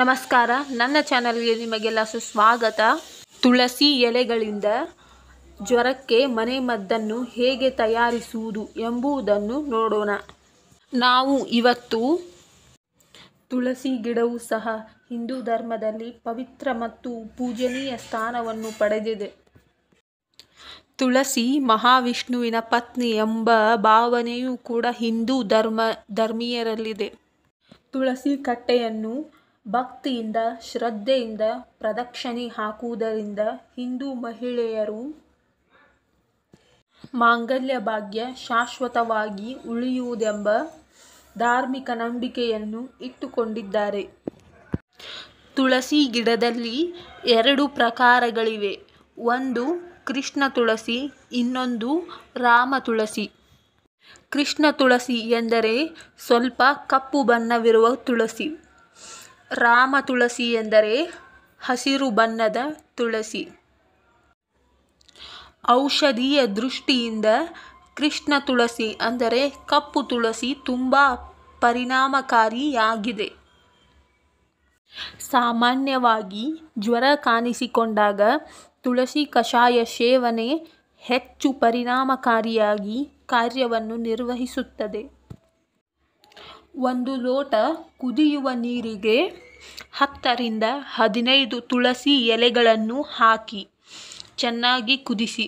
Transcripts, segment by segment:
ನಮಸ್ಕಾರ ನನ್ನ ಚಾನಲ್ಗೆ ನಿಮಗೆಲ್ಲ ಸುಸ್ವಾಗತ ತುಳಸಿ ಎಲೆಗಳಿಂದ ಜ್ವರಕ್ಕೆ ಮನೆಮದ್ದನ್ನು ಹೇಗೆ ತಯಾರಿಸುವುದು ಎಂಬುದನ್ನು ನೋಡೋಣ ನಾವು ಇವತ್ತು ತುಳಸಿ ಗಿಡವು ಸಹ ಹಿಂದೂ ಧರ್ಮದಲ್ಲಿ ಪವಿತ್ರ ಮತ್ತು ಪೂಜನೀಯ ಸ್ಥಾನವನ್ನು ಪಡೆದಿದೆ ತುಳಸಿ ಮಹಾವಿಷ್ಣುವಿನ ಪತ್ನಿ ಎಂಬ ಭಾವನೆಯೂ ಕೂಡ ಹಿಂದೂ ಧರ್ಮ ಧರ್ಮೀಯರಲ್ಲಿದೆ ತುಳಸಿ ಕಟ್ಟೆಯನ್ನು ಭಕ್ತಿಯಿಂದ ಶ್ರದ್ಧೆಯಿಂದ ಪ್ರದಕ್ಷಿಣೆ ಹಾಕುವುದರಿಂದ ಹಿಂದೂ ಮಹಿಳೆಯರು ಮಾಂಗಲ್ಯ ಭಾಗ್ಯ ಶಾಶ್ವತವಾಗಿ ಉಳಿಯುವುದೆಂಬ ಧಾರ್ಮಿಕ ನಂಬಿಕೆಯನ್ನು ಇಟ್ಟುಕೊಂಡಿದ್ದಾರೆ ತುಳಸಿ ಗಿಡದಲ್ಲಿ ಎರಡು ಪ್ರಕಾರಗಳಿವೆ ಒಂದು ಕೃಷ್ಣ ತುಳಸಿ ಇನ್ನೊಂದು ರಾಮ ತುಳಸಿ ಕೃಷ್ಣ ತುಳಸಿ ಎಂದರೆ ಸ್ವಲ್ಪ ಕಪ್ಪು ಬಣ್ಣವಿರುವ ತುಳಸಿ ರಾಮ ತುಳಸಿ ಎಂದರೆ ಹಸಿರು ಬಣ್ಣದ ತುಳಸಿ ಔಷಧೀಯ ದೃಷ್ಟಿಯಿಂದ ಕೃಷ್ಣ ತುಳಸಿ ಅಂದರೆ ಕಪ್ಪು ತುಳಸಿ ತುಂಬ ಪರಿಣಾಮಕಾರಿಯಾಗಿದೆ ಸಾಮಾನ್ಯವಾಗಿ ಜ್ವರ ಕಾಣಿಸಿಕೊಂಡಾಗ ತುಳಸಿ ಕಷಾಯ ಸೇವನೆ ಹೆಚ್ಚು ಪರಿಣಾಮಕಾರಿಯಾಗಿ ಕಾರ್ಯವನ್ನು ನಿರ್ವಹಿಸುತ್ತದೆ ಒಂದು ಲೋಟ ಕುದಿಯುವ ನೀರಿಗೆ ಹತ್ತರಿಂದ ಹದಿನೈದು ತುಳಸಿ ಎಲೆಗಳನ್ನು ಹಾಕಿ ಚೆನ್ನಾಗಿ ಕುದಿಸಿ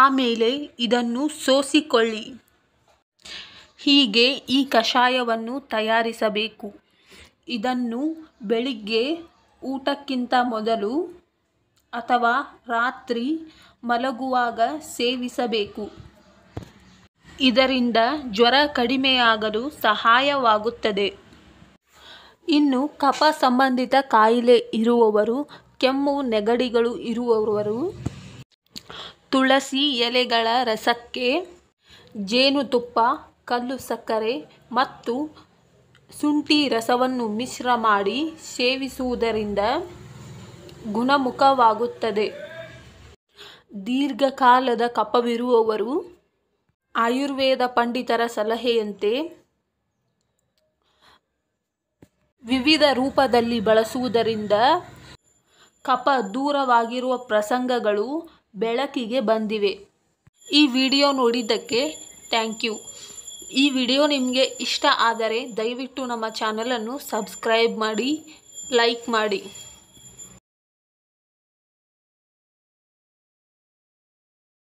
ಆಮೇಲೆ ಇದನ್ನು ಸೋಸಿಕೊಳ್ಳಿ ಹೀಗೆ ಈ ಕಷಾಯವನ್ನು ತಯಾರಿಸಬೇಕು ಇದನ್ನು ಬೆಳಿಗ್ಗೆ ಊಟಕ್ಕಿಂತ ಮೊದಲು ಅಥವಾ ರಾತ್ರಿ ಮಲಗುವಾಗ ಸೇವಿಸಬೇಕು ಇದರಿಂದ ಜ್ವರ ಕಡಿಮೆಯಾಗಲು ಸಹಾಯವಾಗುತ್ತದೆ ಇನ್ನು ಕಫ ಸಂಬಂಧಿತ ಕಾಯಿಲೆ ಇರುವವರು ಕೆಮ್ಮು ನೆಗಡಿಗಳು ಇರುವವರು ತುಳಸಿ ಎಲೆಗಳ ರಸಕ್ಕೆ ಜೇನುತುಪ್ಪ ಕಲ್ಲು ಸಕ್ಕರೆ ಮತ್ತು ಶುಂಠಿ ರಸವನ್ನು ಮಿಶ್ರ ಮಾಡಿ ಸೇವಿಸುವುದರಿಂದ ಗುಣಮುಖವಾಗುತ್ತದೆ ದೀರ್ಘಕಾಲದ ಕಫವಿರುವವರು ಆಯುರ್ವೇದ ಪಂಡಿತರ ಸಲಹೆಯಂತೆ ವಿವಿಧ ರೂಪದಲ್ಲಿ ಬಳಸುವುದರಿಂದ ಕಪ ದೂರವಾಗಿರುವ ಪ್ರಸಂಗಗಳು ಬೆಳಕಿಗೆ ಬಂದಿವೆ ಈ ವಿಡಿಯೋ ನೋಡಿದ್ದಕ್ಕೆ ಥ್ಯಾಂಕ್ ಯು ಈ ವಿಡಿಯೋ ನಿಮಗೆ ಇಷ್ಟ ಆದರೆ ದಯವಿಟ್ಟು ನಮ್ಮ ಚಾನಲನ್ನು ಸಬ್ಸ್ಕ್ರೈಬ್ ಮಾಡಿ ಲೈಕ್ ಮಾಡಿ